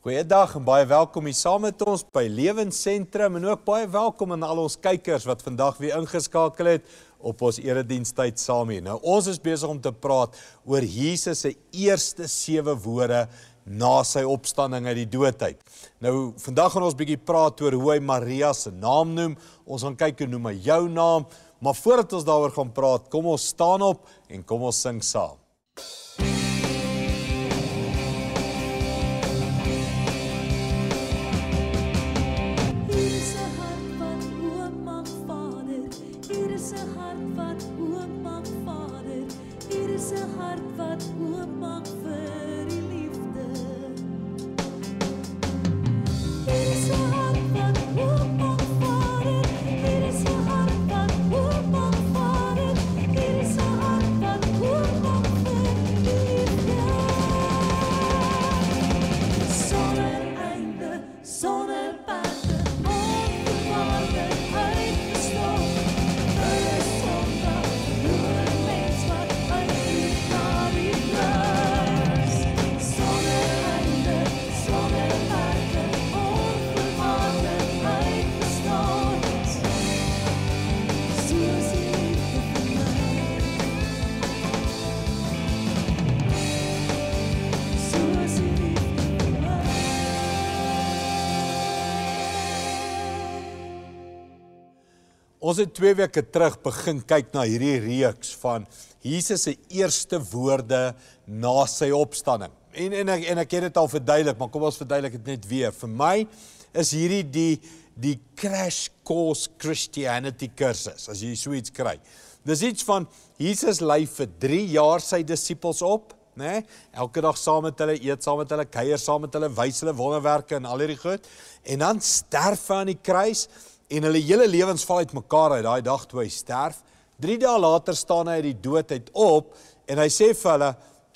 Goeiedag en baie welkom hier saam met ons by Lewensentrum en ook baie welkom aan al ons kykers wat vandag weer ingeskakel het op ons erediensttyd saam hier. Nou ons is besig om te praat oor Jesus se eerste sewe woorde na sy opstanding uit die doodheid. Nou vandag gaan ons bietjie praat oor hoe hy Maria se naam noem. Ons gaan kyk hoe noem hy jou naam. Maar voordat ons daaroor gaan praat, kom ons staan op en kom ons sing saam. se hart wat oopmaak Ons het 2 weke terug begin kyk na hierdie reeks van Jesus se eerste woorde na sy opstanding. En en ek, en ek het dit al verduidelik, maar kom ons verduidelik dit net weer. Vir my is hierdie die die crash course Christianity kursus as jy so iets kry. Dis iets van Jesus lei vir 3 jaar sy disippels op, né? Nee? Elke dag saam met hulle, eet saam met hulle, kuier saam met hulle, wys hulle wonderwerke en al hierdie goed. En dan sterf hy aan die kruis en hulle hele lewens val uitmekaar uit daai dag toe hy sterf. 3 dae later staan hy uit die dood uit op en hy sê vir hulle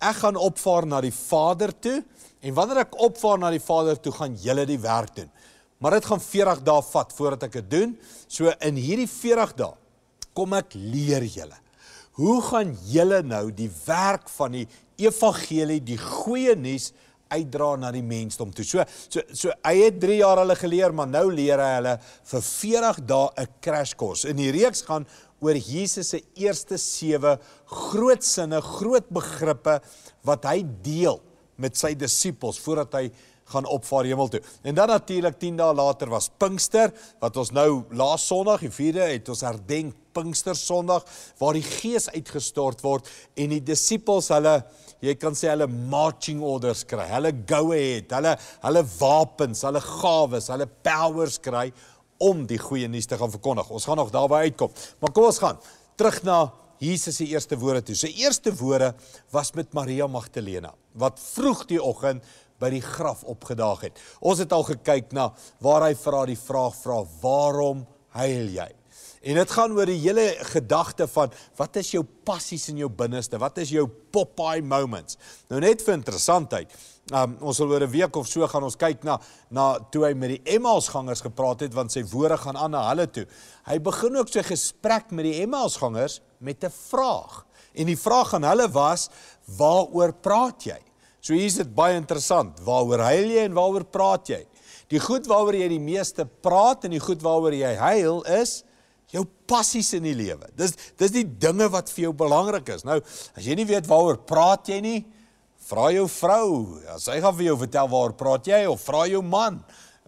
ek gaan opvaar na die Vader toe en wanneer ek opvaar na die Vader toe gaan julle die werk doen. Maar dit gaan 40 dae vat voordat ek dit doen. So in hierdie 40 dae kom ek leer julle. Hoe gaan julle nou die werk van die evangelie, die goeie nuus uitdra na die mensdom toe. So so so hy het 3 jaar hulle geleer, maar nou leer hy hulle vir 40 dae 'n crashkurs. In die reeks gaan oor Jesus se eerste 7 groot sinne, groot begrippe wat hy deel met sy disippels voordat hy gaan opvaar hemel toe. En dan natuurlik 10 dae later was Pinkster, wat ons nou laas Sondag, die 4de, het ons herdenk Pinkster Sondag waar die Gees uitgestort word en die disippels hulle jy kan sê hulle marching orders kry, hulle go ahead, hulle hulle wapens, hulle gawes, hulle powers kry om die goeie nuus te gaan verkondig. Ons gaan nog daarby uitkom. Maar kom ons gaan terug na Jesus se eerste woorde toe. Sy eerste woorde was met Maria Magdalena wat vroeg die oggend by die graf opgedaag het. Ons het al gekyk na waar hy vra die vraag vra: "Waarom huil jy?" En dit gaan oor die hele gedagte van wat is jou passies in jou binneste? Wat is jou Popeye moments? Nou net vir interessantheid. Um, ons sal oor 'n week of so gaan ons kyk na na toe hy met die Emmausgangers gepraat het want sy woorde gaan aan na hulle toe. Hy begin ook sy gesprek met die Emmausgangers met 'n vraag. En die vraag aan hulle was: "Waaroor praat jy?" So hier's dit baie interessant. Waaroor huil jy en waaroor praat jy? Die goed waaroor jy die meeste praat en die goed waaroor jy huil is jou passies in die lewe. Dis dis die dinge wat vir jou belangrik is. Nou, as jy nie weet waaroor praat jy nie, vra jou vrou. Ja, sy gaan vir jou vertel waaroor praat jy of vra jou man.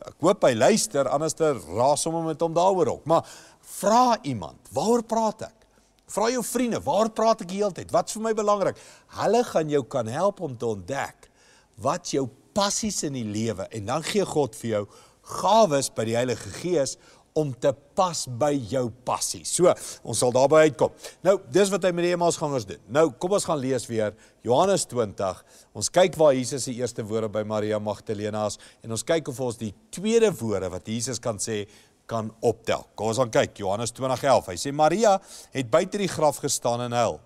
Ek hoop hy luister anders dan raas hom met hom daaroor ook. Maar vra iemand, waaroor praat ek? Vra jou vriende, waar praat ek die hele tyd? Wat is vir my belangrik? Hulle gaan jou kan help om te ontdek wat jou passies in die lewe en dan gee God vir jou gawes by die Heilige Gees om te pas by jou passie. So, ons sal daarby uitkom. Nou, dis wat hy met die Emmausgangers doen. Nou, kom ons gaan lees weer Johannes 20. Ons kyk waar Jesus se eerste woorde by Maria Magdalena is en ons kyk of ons die tweede woorde wat Jesus kan sê kan optel. Kom ons gaan kyk Johannes 20:11. Hy sê Maria het buite die graf gestaan en huil.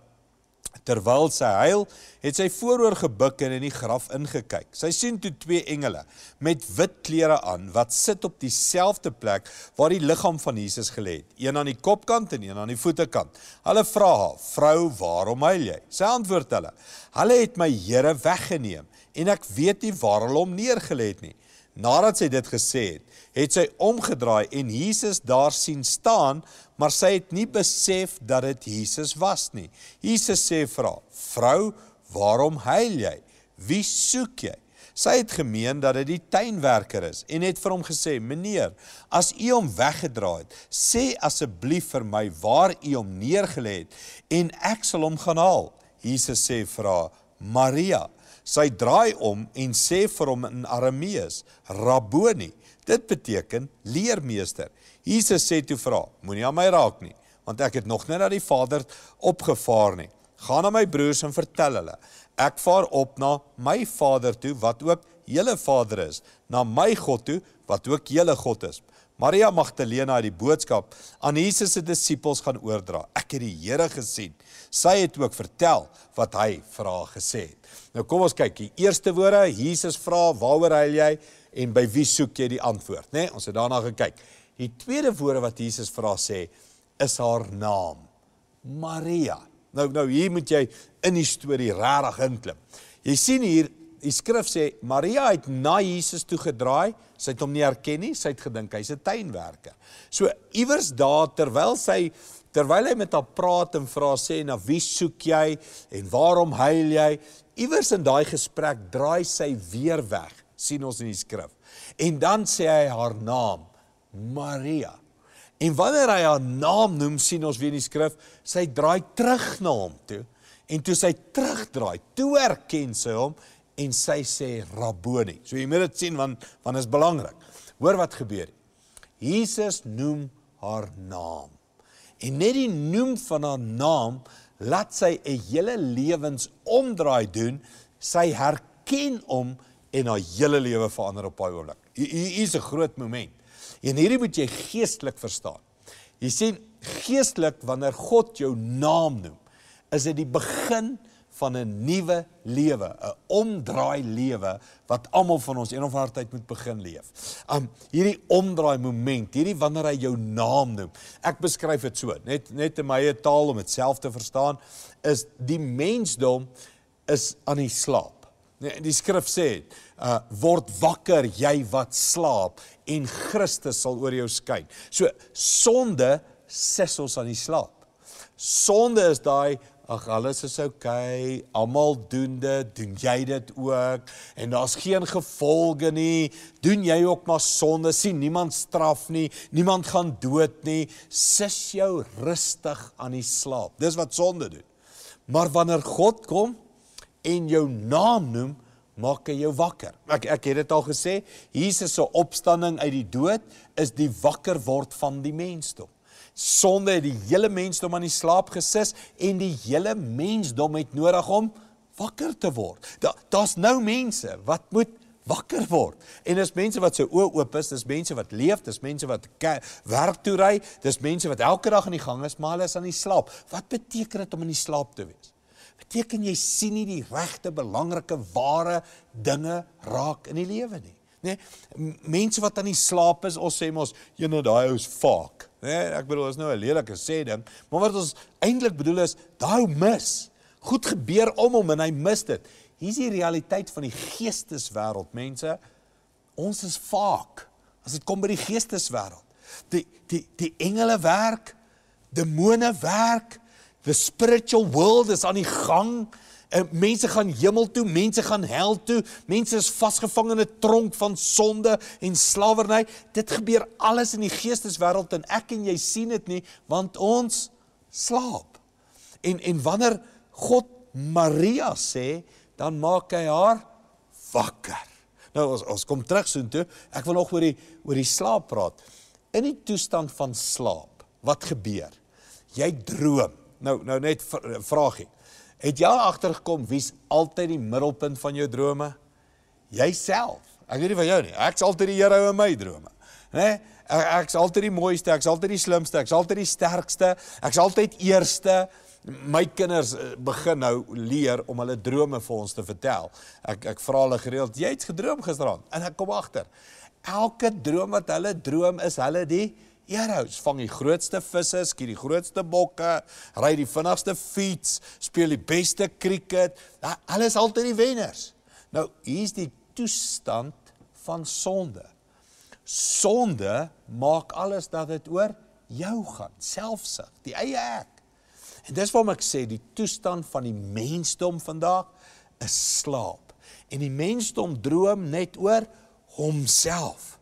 Terwyl sy huil, het sy vooroor gebuk en in die graf ingekyk. Sy sien toe twee engele met wit klere aan wat sit op dieselfde plek waar die liggaam van Jesus gelê het, een aan die kopkant en een aan die voetekant. Hulle vra haar: "Vrou, waarom huil jy?" Sy antwoord hulle: "Hulle het my Here weggeneem en ek weet nie waar hulle hom neergelê het nie." Nadat sy dit gesê het, het sy omgedraai en Jesus daar sien staan, maar sy het nie besef dat dit Jesus was nie. Jesus sê vir haar: "Vrou, waarom huil jy? Wie soek jy?" Sy het gemeen dat dit die tuinwerker is en het vir hom gesê: "Meneer, as u hom weggedraai het, sê asseblief vir my waar u hom neergelê het en ek sal hom gaan haal." Jesus sê vir haar: "Maria." Sy draai om en sê vir hom in Aramees: "Rabboni." Dit beteken leermeester. Jesus sê toe vra, moenie aan my raak nie, want ek het nog nie na die Vader opgevaar nie. Gaan na my broers en vertel hulle, ek vaar op na my Vader toe wat ook julle Vader is, na my God toe wat ook julle God is. Maria Magdalena het die boodskap aan Jesus se disippels gaan oordra. Ek het die Here gesien. Sy het ook vertel wat hy vra gesê het. Nou kom ons kyk. Die eerste woorde, Jesus vra, "Waaroor huil jy?" en by wie soek jy die antwoord, né? Nee, ons het daarna gekyk. Die tweede woorde wat Jesus vir haar sê, is haar naam, Maria. Nou nou hier moet jy in die storie regtig inklim. Jy sien hier, die skrif sê Maria het na Jesus toe gedraai, sy het hom nie herken nie, sy het gedink hy's 'n tuinwerker. So iewers daar terwyl sy terwyl hy met haar praat en vra sê na wie soek jy en waarom huil jy? Iewers in daai gesprek draai sy weer weg sien ons in die skrif. En dan sê hy haar naam, Maria. En wanneer hy haar naam noem, sien ons weer in die skrif, sy draai terug na hom toe. En toe sy terugdraai, toe erken sy hom en sy sê Rabboni. So jy moet dit sien want want dit is belangrik. Hoor wat gebeur. Jesus noem haar naam. En net die noem van haar naam laat sy 'n hele lewens omdraai doen. Sy herken hom en haar hele lewe verander op daai oomblik. Hier is 'n groot moment. En hierdie moet jy geestelik verstaan. Jy sien, geestelik wanneer God jou naam noem, is dit die begin van 'n nuwe lewe, 'n omdraai lewe wat almal van ons een of ander tyd moet begin leef. Um hierdie omdraai moment, hierdie wanneer hy jou naam noem. Ek beskryf dit so, net net in my eie taal om dit self te verstaan, is die mensdom is aan die slaap. Nee, die skrif sê, uh word wakker jy wat slaap en Christus sal oor jou skyn. So sonde ses ons aan die slaap. Sonde is daai ag alles is oukei, okay, almal doen dit, doen jy dit ook en daar's geen gevolge nie. Doen jy ook maar sonde, sien niemand straf nie, niemand gaan dood nie. Sis jou rustig aan die slaap. Dis wat sonde doen. Maar wanneer God kom, en jou naam noem, maak hy jou wakker. Ek ek het dit al gesê, Jesus se opstanding uit die dood is die wakker word van die mensdom. Sonde het die hele mensdom aan die slaap gesis en die hele mensdom het nodig om wakker te word. Daar's nou mense wat moet wakker word. En dis mense wat sy oë oop is, dis mense wat leef, dis mense wat werk toe ry, dis mense wat elke dag in die gang is, maar hulle is aan die slaap. Wat beteken dit om in die slaap te wees? beteken jy sien nie die regte belangrike ware dinge raak in die lewe nie. Nê? Nee? Mense wat aan die slaap is, ons sê mos, jy nou daai ou's faak. Nê? Nee? Ek bedoel, dit is nou 'n lelike sê ding, maar wat ons eintlik bedoel is, daai mis. Goed gebeur om hom en hy mis dit. Hier's die realiteit van die geesteswêreld, mense. Ons is faak as dit kom by die geesteswêreld. Die die die engele werk, demone werk, The spiritual world is aan die gang. En eh, mense gaan hemel toe, mense gaan hel toe. Mense is vasgevang in 'n tronk van sonde en slawerny. Dit gebeur alles in die geesteswêreld en ek en jy sien dit nie want ons slaap. En en wanneer God Maria sê, dan maak hy haar wakker. Nou ons ons kom terug so intoe. Ek wil nog oor die oor die slaap praat. In die toestand van slaap, wat gebeur? Jy droom nou nou net eh, vragie. Het jy agtergekom wie's altyd die middelpunt van jou drome? Jouself. Ek weet nie van jou nie. Ek's altyd die hero in my drome, né? Nee? Ek ek's altyd die mooiste, ek's altyd die slimste, ek's altyd die sterkste, ek's altyd eerste. My kinders eh, begin nou leer om hulle drome vir ons te vertel. Ek ek vra hulle gereeld, "Jy het gedroom gisteraand." En ek kom agter, elke droom wat hulle droom is, hulle die eros, vang die grootste visse, skiet die grootste bokke, ry die vinnigste fiets, speel die beste cricket. Ja, alles altyd die wenners. Nou hier's die toestand van sonde. Sonde maak alles dat dit oor jou gaan, selfsug, die eie ek. En dis waarom ek sê die toestand van die mensdom vandag is slaap. En die mensdom droom net oor homself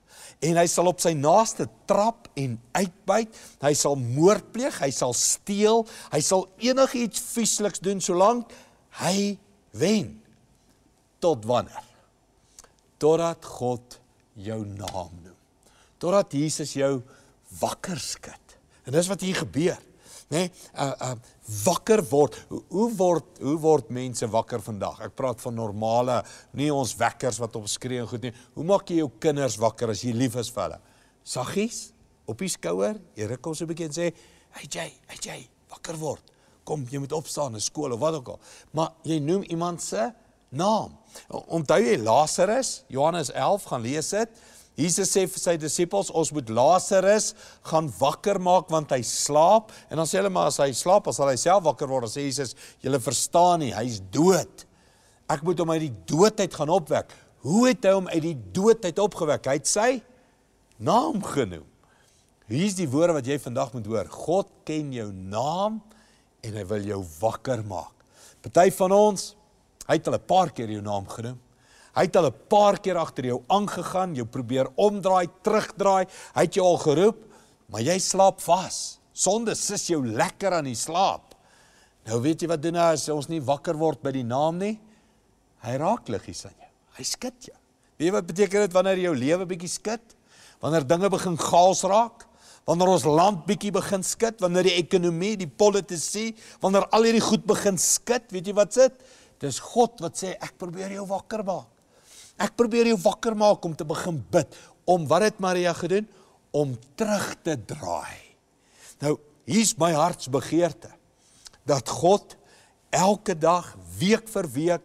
en hy sal op sy naaste trap en uitbuit. Hy sal moord pleeg, hy sal steel, hy sal enigiets vieseliks doen solank hy wen. Tot wanneer? Totdat God jou naam noem. Totdat Jesus jou wakker skud. En dis wat hier gebeur nê, nee, uh uh wakker word. Hoe word hoe word mense wakker vandag? Ek praat van normale, nie ons wekkers wat op skree en goed nie. Hoe maak jy jou kinders wakker as jy lief is vir hulle? Saggies, op die skouer, jy ruk hom so 'n bietjie en sê, "Hey Jay, hey Jay, wakker word. Kom, jy moet opstaan na skool of wat ook al." Maar jy noem iemand se naam. Onthou jy Lazarus? Johannes 11 gaan lees dit. Jesus sê vir sy disippels ons moet Lazarus gaan wakker maak want hy slaap en dan sê hulle maar as hy slaap as hy self wakker word dan sê Jesus julle verstaan nie hy's dood. Ek moet hom uit die doodheid gaan opwek. Hoe het hy hom uit die doodheid opgewek? Hy het sy naam genoem. Hier is die woorde wat jy vandag moet hoor. God ken jou naam en hy wil jou wakker maak. Party van ons, hy het al 'n paar keer jou naam genoem. Hy het hulle 'n paar keer agter jou aangegaan, jou probeer omdraai, terugdraai. Hy het jou al geroep, maar jy slaap vas. Sonde sis jou lekker aan die slaap. Nou weet jy wat doen hy as ons nie wakker word by die naam nie? Hy raak liggies aan jou. Hy skud jou. Weet jy wat beteken dit wanneer jou lewe bietjie skud? Wanneer dinge begin gaals raak? Wanneer ons land bietjie begin skud, wanneer die ekonomie, die politisie, wanneer al hierdie goed begin skud, weet jy wat sit? Dis God wat sê ek probeer jou wakker maak. Ek probeer jou wakker maak om te begin bid om wat het Maria gedoen? Om terug te draai. Nou, hier's my hartsbegeerte dat God elke dag, week vir week,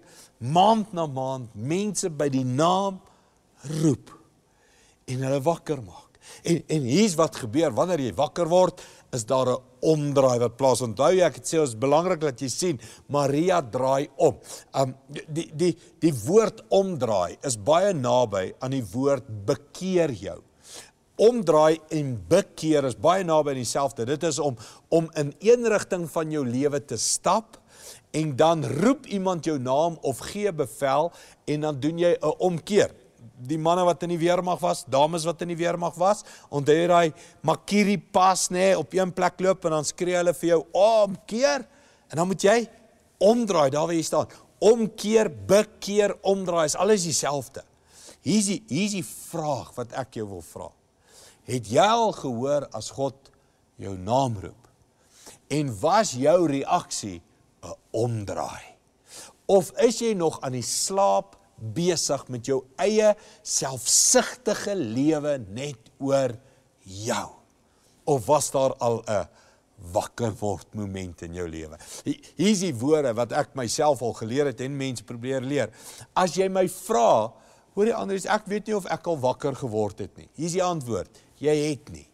maand na maand mense by die naam roep en hulle wakker maak. En en hier's wat gebeur wanneer jy wakker word is daar 'n omdraai wat plaas. Onthou jy ek het sê ons belangrik dat jy sien Maria draai om. Um die die die woord omdraai is baie naby aan die woord bekeer jou. Omdraai en bekeer is baie naby aan dieselfde. Dit is om om in een rigting van jou lewe te stap en dan roep iemand jou naam of gee bevel en dan doen jy 'n omkeer die manne wat in die weermag was, dames wat in die weermag was, onthou jy daai Makiri pas nê, nee, op een plek loop en dan skree hulle vir jou omkeer en dan moet jy omdraai daar waar jy staan. Omkeer, bekeer, omdraai, is alles dieselfde. Hier's die hier's die vraag wat ek jou wil vra. Het jy al gehoor as God jou naam roep? En was jou reaksie 'n omdraai? Of is jy nog aan die slaap? besig met jou eie selfsugtige lewe net oor jou. Of was daar al 'n wakker word moment in jou lewe. Hier is die woorde wat ek myself al geleer het en mense probeer leer. As jy my vra, hoor jy anders ek weet nie of ek al wakker geword het nie. Hier is die antwoord. Jy het nie.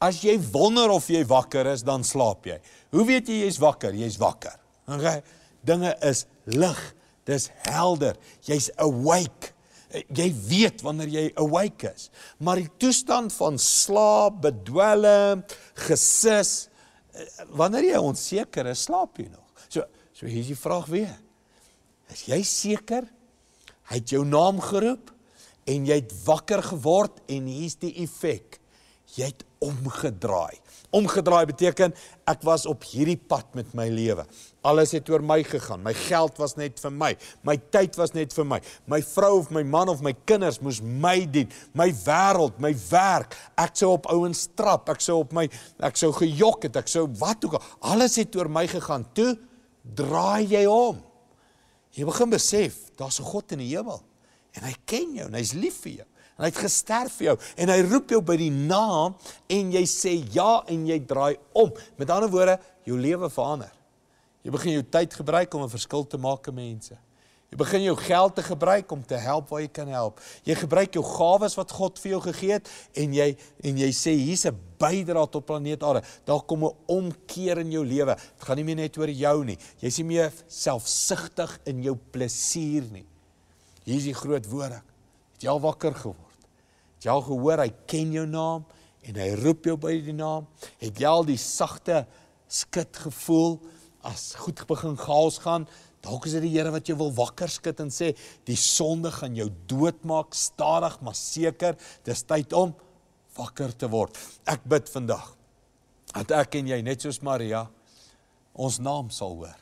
As jy wonder of jy wakker is, dan slaap jy. Hoe weet jy jy's wakker? Jy's wakker. Okay. Dinge is lig. Dis helder. Jy's awake. Jy weet wanneer jy awake is. Maar die toestand van slaap, bedwelm, gesis, eh, wanneer jy onseker is, slaap jy nog. So, so hier's die vraag weer. Is jy seker? Hy het jou naam geroep en jy't wakker geword en hier's die effek jy het omgedraai. Omgedraai beteken ek was op hierdie pad met my lewe. Alles het oor my gegaan. My geld was net vir my. My tyd was net vir my. My vrou of my man of my kinders moes my dien. My wêreld, my werk. Ek sou op ouens trap. Ek sou op my ek sou gejok het. Ek sou wat ook al. Alles het oor my gegaan. Toe draai jy om. Jy begin besef daar's 'n God in die hemel en hy ken jou en hy's lief vir jou en hy het gesterf vir jou en hy roep jou by die naam en jy sê ja en jy draai om. Met ander woorde, jou lewe verander. Jy begin jou tyd gebruik om 'n verskil te maak aan mense. Jy begin jou geld te gebruik om te help waar jy kan help. Jy gebruik jou gawes wat God vir jou gegee het en jy en jy sê hier's 'n bydrae tot planeet Aarde. Daar kom 'n omkeer in jou lewe. Dit gaan nie meer net oor jou nie. Jy's nie meer selfsugtig in jou plesier nie. Hier's die groot woord. Het jy al wakker geword? Het jy al gehoor hy ken jou naam en hy roep jou by die naam? Het jy al die sagte skud gevoel as goed begin gaals gaan? Dalk is dit die Here wat jou wil wakker skud en sê die sonde gaan jou doodmaak stadig maar seker. Dis tyd om wakker te word. Ek bid vandag dat ek en jy net soos Maria ons naam sal hoor.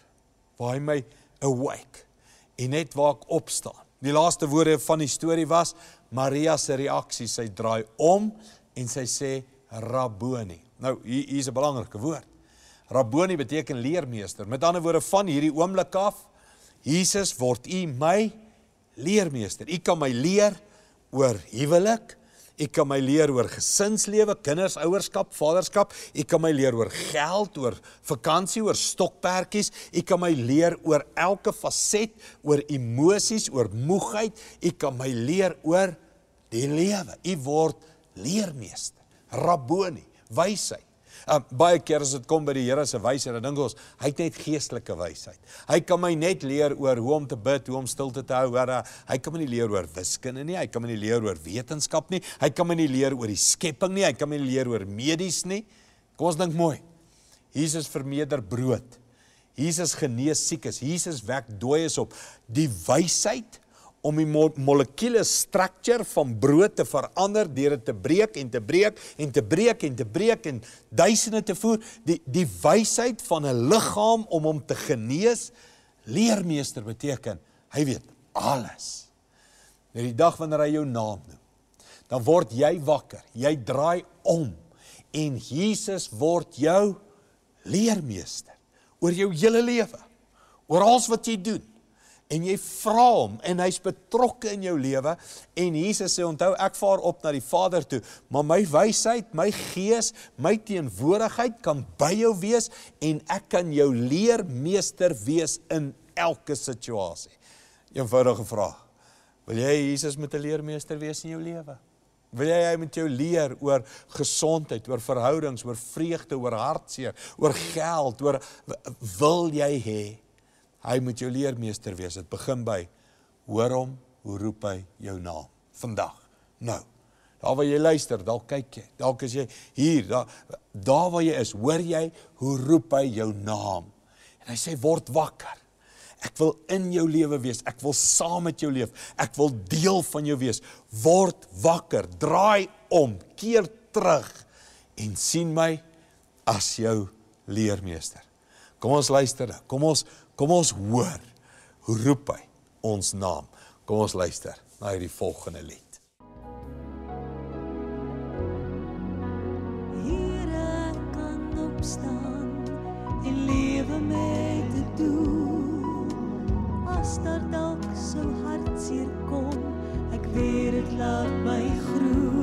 Waai my awake en net waar ek opstaan. Die laaste woorde van die storie was Maria se reaksie, sy draai om en sy sê Rabboni. Nou hier is 'n belangrike woord. Rabboni beteken leermeester. Met ander woorde van hierdie oomblik af, Jesus word u my leermeester. U kan my leer oor huwelik, Ek kan my leer oor gesinslewe, kinders, ouerskap, vaderskap. Ek kan my leer oor geld, oor vakansie, oor stokperdjies. Ek kan my leer oor elke faset, oor emosies, oor moegheid. Ek kan my leer oor die lewe. U word leermeester, rabboni, wysheid. Uh, baie keer as dit kom by die Here se wysheid, dan dink ons, hy het net geestelike wysheid. Hy kan my net leer oor hoe om te bid, hoe om stil te hou, hoe ah. hy kan my nie leer oor wiskunde nie, hy kan my nie leer oor wetenskap nie, hy kan my nie leer oor die skepping nie, hy kan my nie leer oor medies nie. Kom ons dink mooi. Jesus vermeerder brood. Jesus genees siekes. Jesus wek dooies op. Die wysheid om die molekule structure van brood te verander deur dit te breek en te breek en te breek en te breek en duisende te voer die die wysheid van 'n liggaam om hom te genees leermeester beteken hy weet alles net die dag wanneer hy jou naam noem dan word jy wakker jy draai om en Jesus word jou leermeester oor jou hele lewe oor alles wat jy doen en jy vra hom en hy's betrokke in jou lewe en Jesus sê onthou ek vaar op na die Vader toe maar my wysheid my gees my teenwoordigheid kan by jou wees en ek kan jou leermeester wees in elke situasie eenvoudige vraag wil jy Jesus met 'n leermeester wees in jou lewe wil jy hy met jou leer oor gesondheid oor verhoudings oor vreugde oor hartseer oor geld oor wil jy hê Hy moet jou leermeester wees. Dit begin by hoor hom, hoe roep hy jou naam vandag. Nou. Daar waar jy luister, dalk kyk jy, dalk is jy hier, daar daar waar jy is, hoor jy hoe roep hy jou naam? En hy sê word wakker. Ek wil in jou lewe wees. Ek wil saam met jou leef. Ek wil deel van jou wees. Word wakker. Draai om. Keer terug en sien my as jou leermeester. Kom ons luister. Nou. Kom ons Kom ons hoor hoe roep hy ons naam. Kom ons luister na hierdie volgende lied. staan die lewe met te doen as daar dalk so hartseer kom ek weet dit laat my groei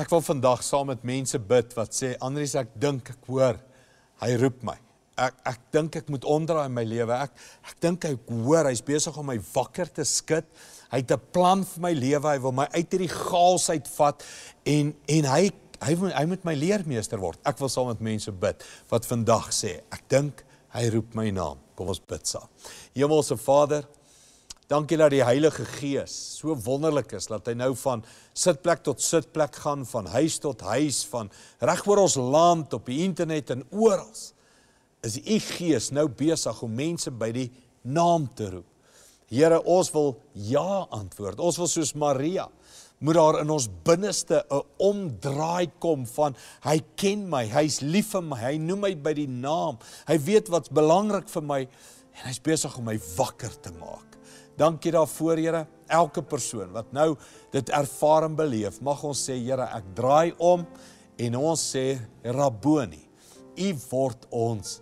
Ek wil vandag saam met mense bid wat sê Andrius ek dink ek hoor hy roep my. Ek ek dink ek moet omdraai in my lewe. Ek ek dink hy hoor hy's besig om my wakker te skud. Hy het 'n plan vir my lewe. Hy wil my uit hierdie gaals uitvat en en hy hy wil hy moet my leermeester word. Ek wil saam met mense bid wat vandag sê ek dink hy roep my naam. Kom ons bid saam. Hemelse Vader Dankie dat die Heilige Gees so wonderlik is dat hy nou van sitplek tot sitplek gaan, van huis tot huis, van regoor ons land op die internet en oral. Is u Gees nou besig om mense by die naam te roep? Here, ons wil ja antwoord. Ons wil soos Maria moet daar in ons binneste 'n omdraai kom van hy ken my, hy's lief vir my, hy noem my by die naam. Hy weet wat's belangrik vir my en hy's besig om my wakker te maak. Dankie daarvoor, Here. Elke persoon wat nou dit ervaar en beleef, mag ons sê, Here, ek draai om en ons sê Rabboni. U word ons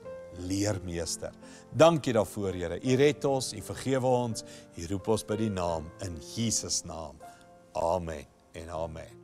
leermeester. Dankie daarvoor, Here. U red ons, U vergewe ons, U roep ons by die naam in Jesus naam. Amen en amen.